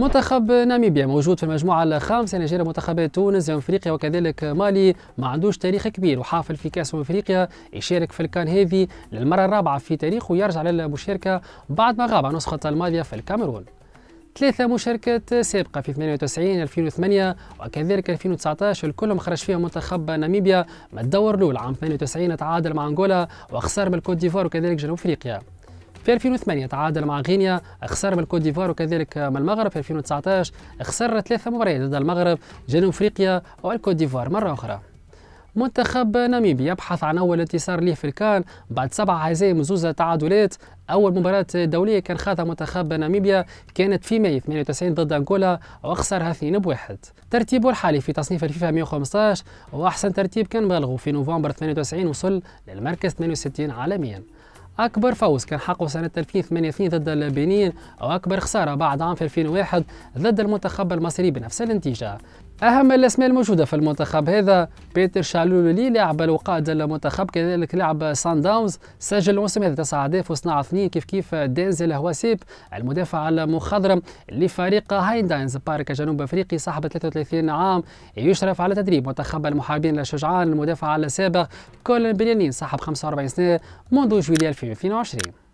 منتخب ناميبيا موجود في المجموعة الخامسة نجيريا منتخبات تونس وافريقيا أفريقيا وكذلك مالي ما عندوش تاريخ كبير وحافل في كأس أفريقيا يشارك في الكان هذه للمرة الرابعة في تاريخه ويرجع للمشاركة بعد ما غاب عن نسخة الماضية في الكاميرون ثلاثة مشاركات سابقة في 98 2008 وكذلك 2019 الكل خرج فيها منتخب ناميبيا من الدور الأول عام 98 تعادل مع أنغولا وخسر من الكوت ديفوار وكذلك جنوب أفريقيا في 2008 تعادل مع غينيا خسر من الكوت ديفوار وكذلك من المغرب في 2019 خسر ثلاثة مباريات ضد المغرب جنوب افريقيا والكوت ديفوار مرة أخرى منتخب ناميبيا يبحث عن أول انتصار ليه في الكان بعد سبعة هزايم وزوز تعادلات أول مباراة دولية كان خاضها منتخب ناميبيا كانت في ماي 98 ضد أنغولا وخسرها 2 بواحد ترتيبه الحالي في تصنيف الفيفا 115 وأحسن ترتيب كان بلغه في نوفمبر 98 وصل للمركز 68 عالمياً اكبر فوز كان حقه سنه 2028 ضد البنين اكبر خساره بعد عام في 2001 ضد المنتخب المصري بنفس النتيجه أهم الأسماء الموجودة في المنتخب هذا بيتر شالولي لاعب الوقاد المنتخب كذلك لاعب سان داونز سجل الموسم هذا تسع أهداف وصنع اثنين كيف كيف دينزل هواسيب المدافع المخضرم لفريق هاينداينز بارك جنوب أفريقي صاحب 33 عام يشرف على تدريب منتخب المحاربين الشجعان المدافع السابق كولن بلينين صاحب 45 سنة منذ جويلية 2022